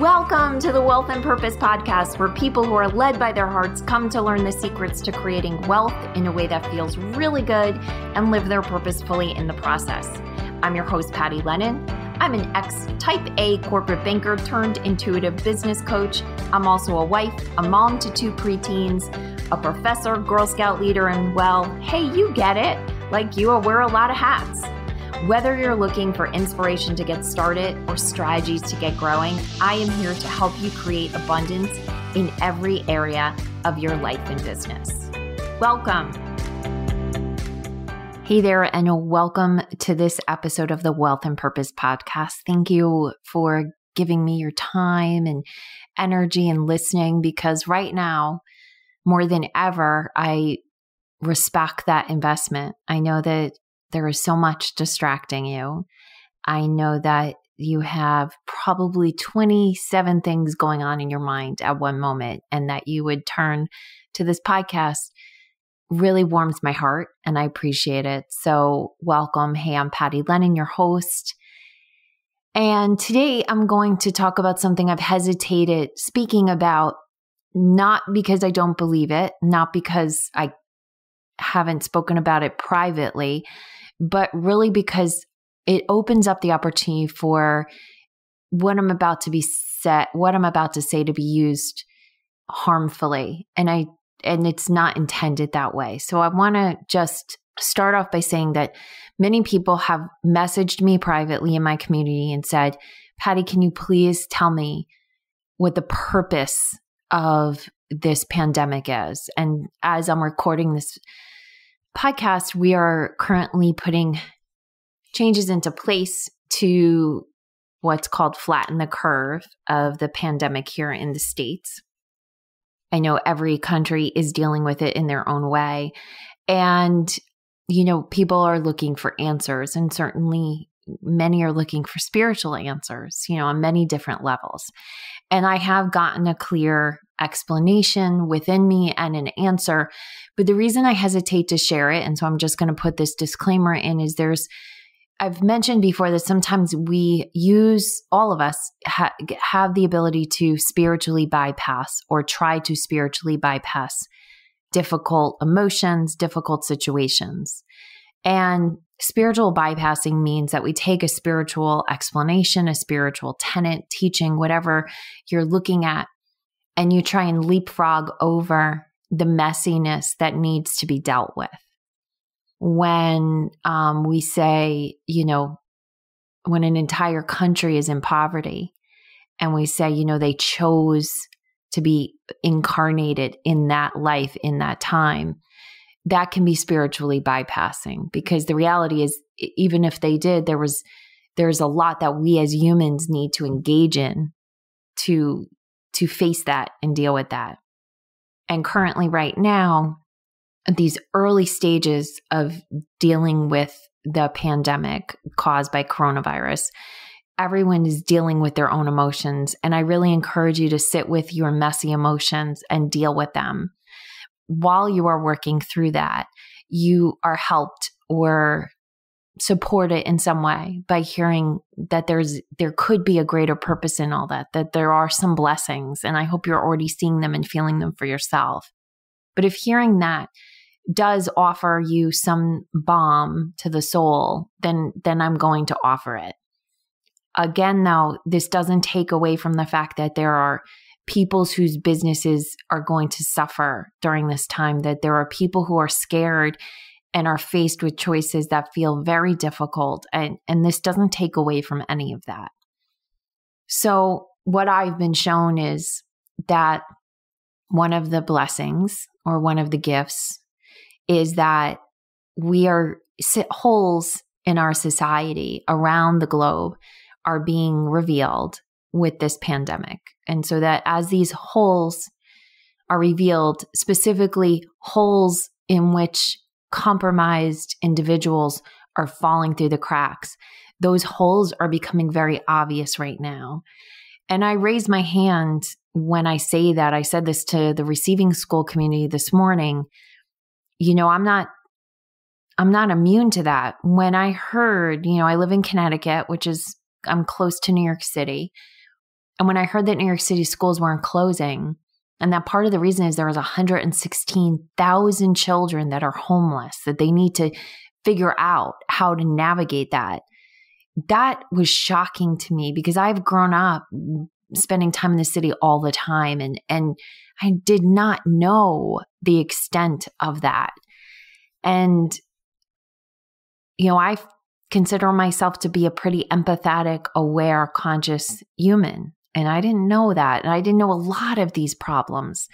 Welcome to the Wealth and Purpose Podcast, where people who are led by their hearts come to learn the secrets to creating wealth in a way that feels really good and live their purpose fully in the process. I'm your host, Patty Lennon. I'm an ex type A corporate banker turned intuitive business coach. I'm also a wife, a mom to two preteens, a professor, Girl Scout leader, and well, hey, you get it. Like you, wear a lot of hats. Whether you're looking for inspiration to get started or strategies to get growing, I am here to help you create abundance in every area of your life and business. Welcome. Hey there, and welcome to this episode of the Wealth and Purpose Podcast. Thank you for giving me your time and energy and listening because right now, more than ever, I respect that investment. I know that there is so much distracting you. I know that you have probably 27 things going on in your mind at one moment, and that you would turn to this podcast really warms my heart and I appreciate it. So, welcome. Hey, I'm Patty Lennon, your host. And today I'm going to talk about something I've hesitated speaking about, not because I don't believe it, not because I haven't spoken about it privately, but really because it opens up the opportunity for what I'm about to be set, what I'm about to say to be used harmfully. And I, and it's not intended that way. So I want to just start off by saying that many people have messaged me privately in my community and said, Patty, can you please tell me what the purpose of this pandemic is? And as I'm recording this podcast, we are currently putting changes into place to what's called flatten the curve of the pandemic here in the States. I know every country is dealing with it in their own way. And, you know, people are looking for answers. And certainly many are looking for spiritual answers, you know, on many different levels. And I have gotten a clear explanation within me and an answer. But the reason I hesitate to share it, and so I'm just going to put this disclaimer in, is there's I've mentioned before that sometimes we use, all of us ha have the ability to spiritually bypass or try to spiritually bypass difficult emotions, difficult situations. And Spiritual bypassing means that we take a spiritual explanation, a spiritual tenet, teaching, whatever you're looking at, and you try and leapfrog over the messiness that needs to be dealt with. When um, we say, you know, when an entire country is in poverty, and we say, you know, they chose to be incarnated in that life, in that time, that can be spiritually bypassing because the reality is even if they did there was there's a lot that we as humans need to engage in to to face that and deal with that and currently right now these early stages of dealing with the pandemic caused by coronavirus everyone is dealing with their own emotions and i really encourage you to sit with your messy emotions and deal with them while you are working through that, you are helped or supported in some way by hearing that there's there could be a greater purpose in all that that there are some blessings and i hope you're already seeing them and feeling them for yourself but if hearing that does offer you some balm to the soul then then i'm going to offer it again though this doesn't take away from the fact that there are peoples whose businesses are going to suffer during this time, that there are people who are scared and are faced with choices that feel very difficult. And, and this doesn't take away from any of that. So, what I've been shown is that one of the blessings or one of the gifts is that we are holes in our society around the globe are being revealed with this pandemic. And so that as these holes are revealed, specifically holes in which compromised individuals are falling through the cracks, those holes are becoming very obvious right now. And I raise my hand when I say that. I said this to the receiving school community this morning. You know, I'm not I'm not immune to that. When I heard, you know, I live in Connecticut, which is I'm close to New York City. And when I heard that New York City schools weren't closing, and that part of the reason is there was 116,000 children that are homeless that they need to figure out how to navigate that. That was shocking to me because I've grown up spending time in the city all the time and and I did not know the extent of that. And you know, I consider myself to be a pretty empathetic, aware, conscious human. And I didn't know that. And I didn't know a lot of these problems.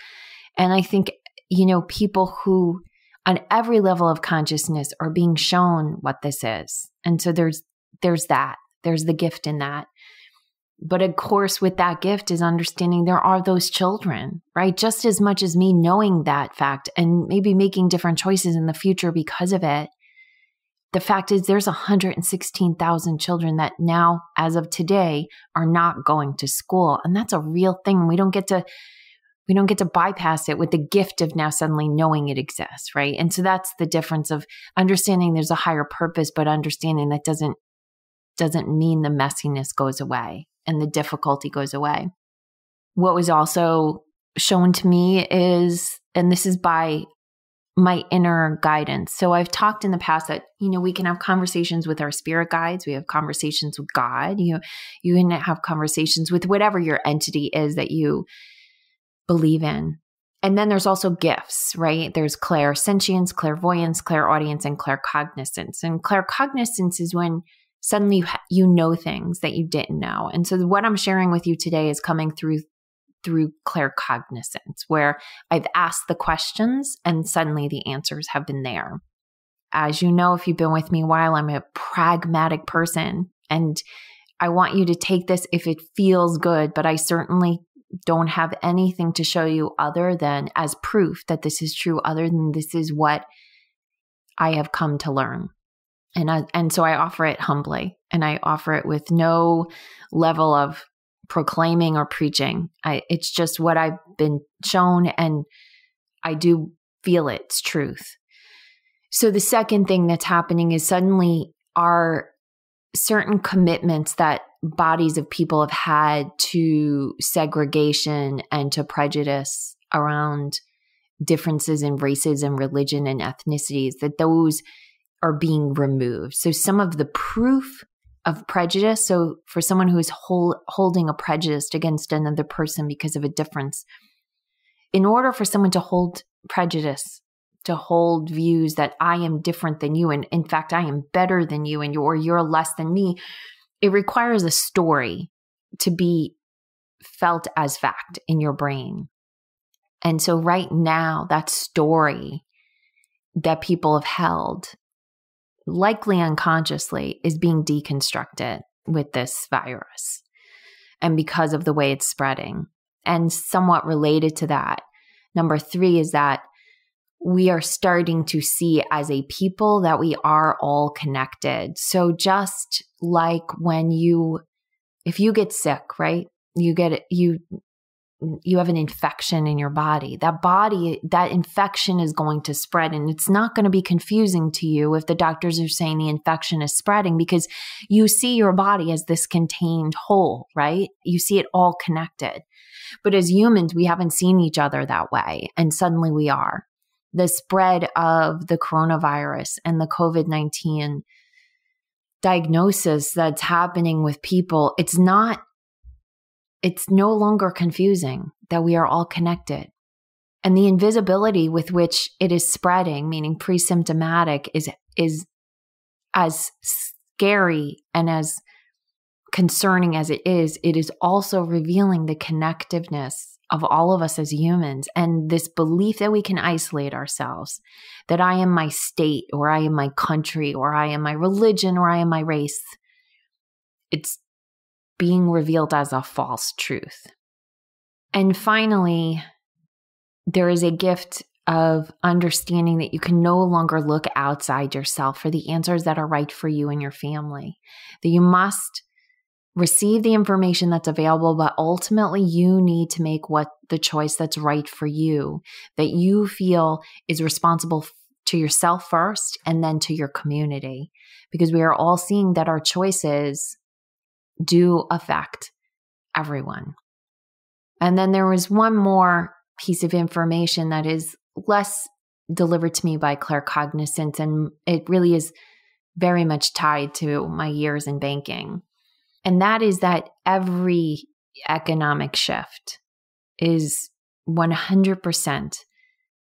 And I think, you know, people who on every level of consciousness are being shown what this is. And so there's there's that. There's the gift in that. But of course, with that gift is understanding there are those children, right? Just as much as me knowing that fact and maybe making different choices in the future because of it. The fact is, there's 116,000 children that now, as of today, are not going to school. And that's a real thing. We don't get to. We don't get to bypass it with the gift of now suddenly knowing it exists, right? And so that's the difference of understanding there's a higher purpose, but understanding that doesn't doesn't mean the messiness goes away and the difficulty goes away. What was also shown to me is, and this is by my inner guidance. So I've talked in the past that, you know, we can have conversations with our spirit guides, we have conversations with God, you you can have conversations with whatever your entity is that you believe in. And then there's also gifts, right? There's clairsentience, clairvoyance, clairaudience, and claircognizance. And claircognizance is when suddenly you, you know things that you didn't know. And so what I'm sharing with you today is coming through through claircognizance, where I've asked the questions and suddenly the answers have been there. As you know, if you've been with me a while, I'm a pragmatic person. And I want you to take this if it feels good, but I certainly don't have anything to show you other than as proof that this is true, other than this is what I have come to learn. And, I, and so I offer it humbly and I offer it with no level of proclaiming or preaching. I, it's just what I've been shown, and I do feel it's truth. So, the second thing that's happening is suddenly our certain commitments that bodies of people have had to segregation and to prejudice around differences in races and religion and ethnicities that those are being removed. So some of the proof of prejudice. So for someone who is hold, holding a prejudice against another person because of a difference, in order for someone to hold prejudice, to hold views that I am different than you, and in fact I am better than you, and you or you're less than me, it requires a story to be felt as fact in your brain. And so right now, that story that people have held likely unconsciously, is being deconstructed with this virus and because of the way it's spreading. And somewhat related to that, number three is that we are starting to see as a people that we are all connected. So just like when you, if you get sick, right? You get, you you have an infection in your body. That body, that infection is going to spread. And it's not going to be confusing to you if the doctors are saying the infection is spreading because you see your body as this contained whole, right? You see it all connected. But as humans, we haven't seen each other that way. And suddenly we are. The spread of the coronavirus and the COVID 19 diagnosis that's happening with people, it's not it's no longer confusing that we are all connected. And the invisibility with which it is spreading, meaning pre-symptomatic, is is as scary and as concerning as it is, it is also revealing the connectiveness of all of us as humans and this belief that we can isolate ourselves, that I am my state or I am my country or I am my religion or I am my race. It's being revealed as a false truth. And finally, there is a gift of understanding that you can no longer look outside yourself for the answers that are right for you and your family, that you must receive the information that's available, but ultimately you need to make what the choice that's right for you, that you feel is responsible to yourself first and then to your community. Because we are all seeing that our choices do affect everyone. And then there was one more piece of information that is less delivered to me by claircognizance, and it really is very much tied to my years in banking. And that is that every economic shift is 100%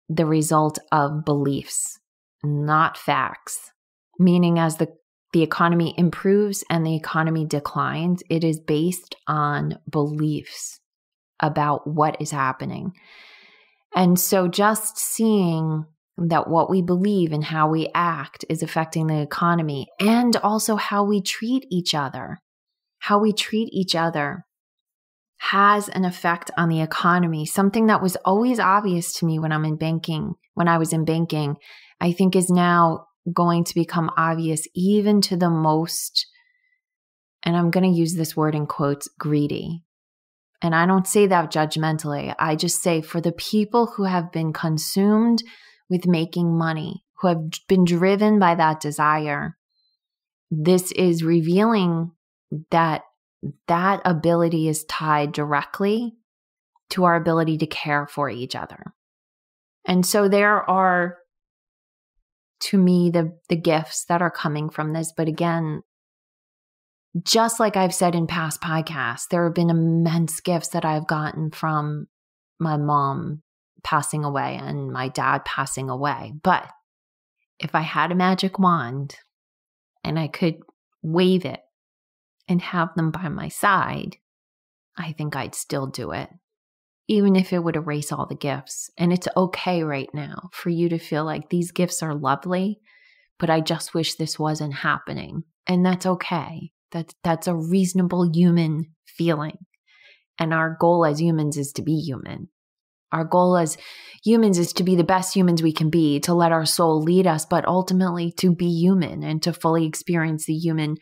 the result of beliefs, not facts. Meaning, as the the economy improves and the economy declines, it is based on beliefs about what is happening. And so just seeing that what we believe and how we act is affecting the economy and also how we treat each other. How we treat each other has an effect on the economy. Something that was always obvious to me when I'm in banking, when I was in banking, I think is now going to become obvious even to the most, and I'm going to use this word in quotes, greedy. And I don't say that judgmentally. I just say for the people who have been consumed with making money, who have been driven by that desire, this is revealing that that ability is tied directly to our ability to care for each other. And so there are to me the the gifts that are coming from this but again just like I've said in past podcasts there have been immense gifts that I've gotten from my mom passing away and my dad passing away but if I had a magic wand and I could wave it and have them by my side I think I'd still do it even if it would erase all the gifts. And it's okay right now for you to feel like these gifts are lovely, but I just wish this wasn't happening. And that's okay. That, that's a reasonable human feeling. And our goal as humans is to be human. Our goal as humans is to be the best humans we can be, to let our soul lead us, but ultimately to be human and to fully experience the human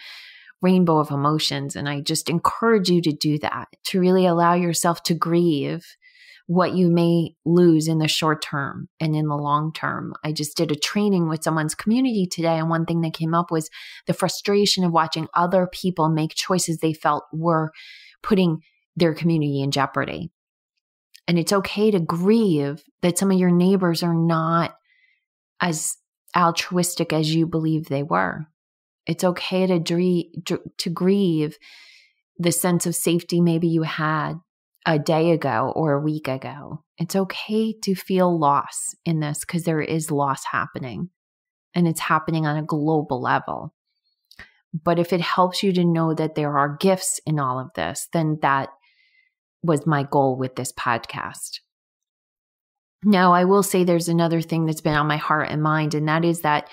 rainbow of emotions. And I just encourage you to do that, to really allow yourself to grieve what you may lose in the short term and in the long term. I just did a training with someone's community today, and one thing that came up was the frustration of watching other people make choices they felt were putting their community in jeopardy. And it's okay to grieve that some of your neighbors are not as altruistic as you believe they were. It's okay to dream, to grieve the sense of safety maybe you had a day ago or a week ago. It's okay to feel loss in this because there is loss happening and it's happening on a global level. But if it helps you to know that there are gifts in all of this, then that was my goal with this podcast. Now, I will say there's another thing that's been on my heart and mind, and that is that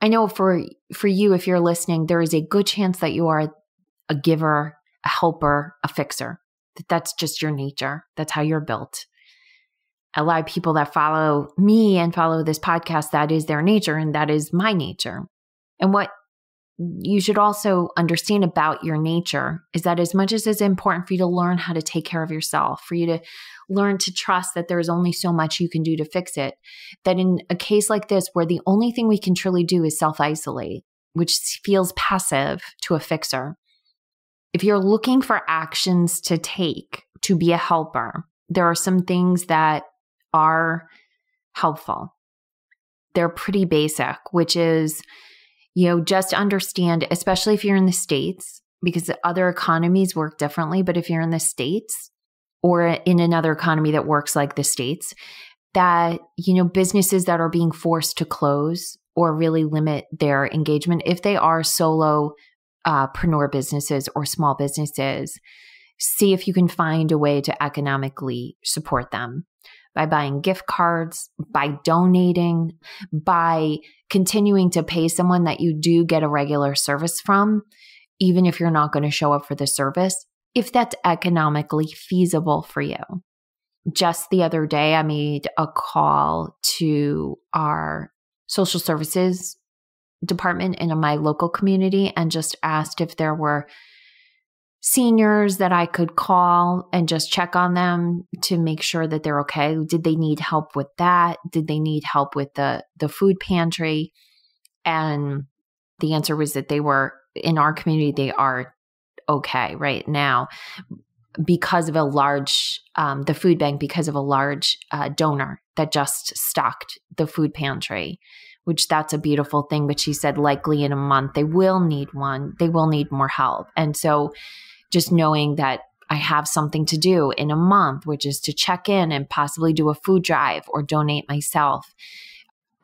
I know for for you if you're listening, there is a good chance that you are a giver, a helper, a fixer. That that's just your nature. That's how you're built. A lot of people that follow me and follow this podcast, that is their nature and that is my nature. And what you should also understand about your nature is that as much as it's important for you to learn how to take care of yourself, for you to learn to trust that there's only so much you can do to fix it, that in a case like this, where the only thing we can truly do is self isolate, which feels passive to a fixer, if you're looking for actions to take to be a helper, there are some things that are helpful. They're pretty basic, which is you know, just understand, especially if you're in the States, because other economies work differently. But if you're in the States or in another economy that works like the States, that, you know, businesses that are being forced to close or really limit their engagement, if they are solo uh, preneur businesses or small businesses, see if you can find a way to economically support them by buying gift cards, by donating, by continuing to pay someone that you do get a regular service from, even if you're not going to show up for the service, if that's economically feasible for you. Just the other day, I made a call to our social services department in my local community and just asked if there were seniors that I could call and just check on them to make sure that they're okay. Did they need help with that? Did they need help with the the food pantry? And the answer was that they were in our community they are okay right now because of a large um, the food bank because of a large uh, donor that just stocked the food pantry which that's a beautiful thing but she said likely in a month they will need one they will need more help and so just knowing that I have something to do in a month, which is to check in and possibly do a food drive or donate myself.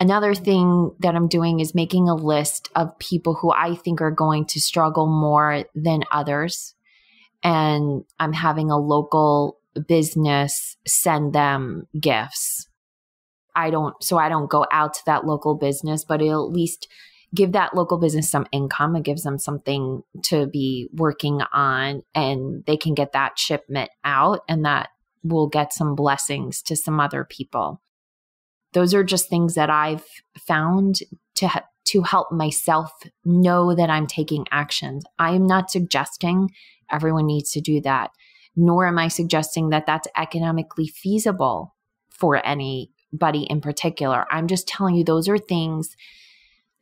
Another thing that I'm doing is making a list of people who I think are going to struggle more than others. And I'm having a local business send them gifts. I don't, so I don't go out to that local business, but at least give that local business some income. It gives them something to be working on, and they can get that shipment out, and that will get some blessings to some other people. Those are just things that I've found to ha- to help myself know that I'm taking actions. I am not suggesting everyone needs to do that, nor am I suggesting that that's economically feasible for anybody in particular. I'm just telling you those are things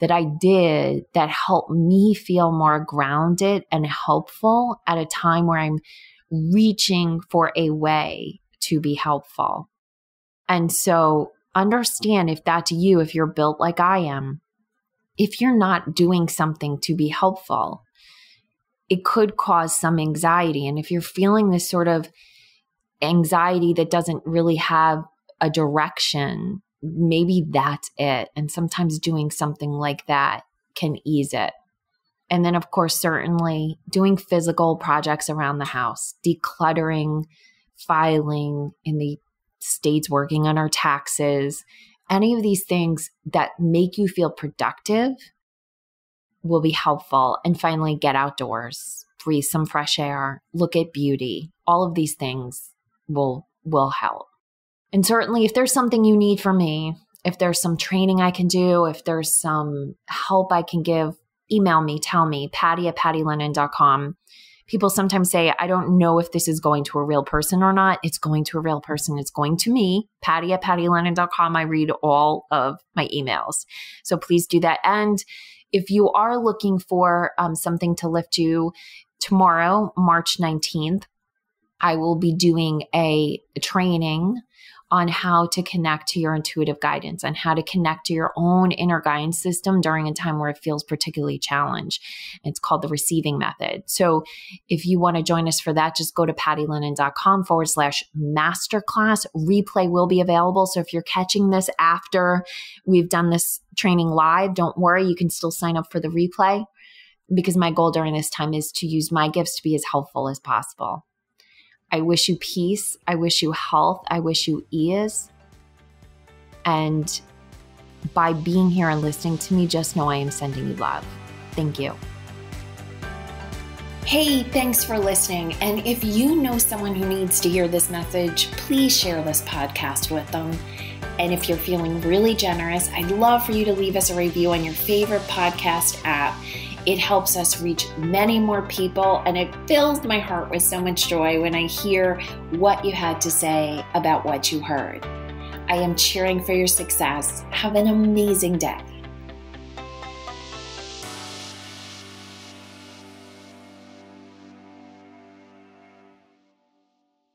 that I did that helped me feel more grounded and helpful at a time where I'm reaching for a way to be helpful. And so understand if that's you, if you're built like I am, if you're not doing something to be helpful, it could cause some anxiety. And if you're feeling this sort of anxiety that doesn't really have a direction, maybe that's it. And sometimes doing something like that can ease it. And then, of course, certainly doing physical projects around the house, decluttering, filing in the states, working on our taxes, any of these things that make you feel productive will be helpful. And finally, get outdoors, breathe some fresh air, look at beauty. All of these things will will help. And certainly, if there's something you need from me, if there's some training I can do, if there's some help I can give, email me, tell me, patty at pattylennon.com. People sometimes say, I don't know if this is going to a real person or not. It's going to a real person. It's going to me, patty at pattylennon.com. I read all of my emails. So please do that. And if you are looking for um, something to lift you tomorrow, March 19th, I will be doing a training on how to connect to your intuitive guidance and how to connect to your own inner guidance system during a time where it feels particularly challenged. It's called the receiving method. So if you want to join us for that, just go to pattylennon.com forward slash masterclass. Replay will be available. So if you're catching this after we've done this training live, don't worry, you can still sign up for the replay because my goal during this time is to use my gifts to be as helpful as possible. I wish you peace. I wish you health. I wish you ease. And by being here and listening to me, just know I am sending you love. Thank you. Hey, thanks for listening. And if you know someone who needs to hear this message, please share this podcast with them. And if you're feeling really generous, I'd love for you to leave us a review on your favorite podcast app it helps us reach many more people, and it fills my heart with so much joy when I hear what you had to say about what you heard. I am cheering for your success. Have an amazing day.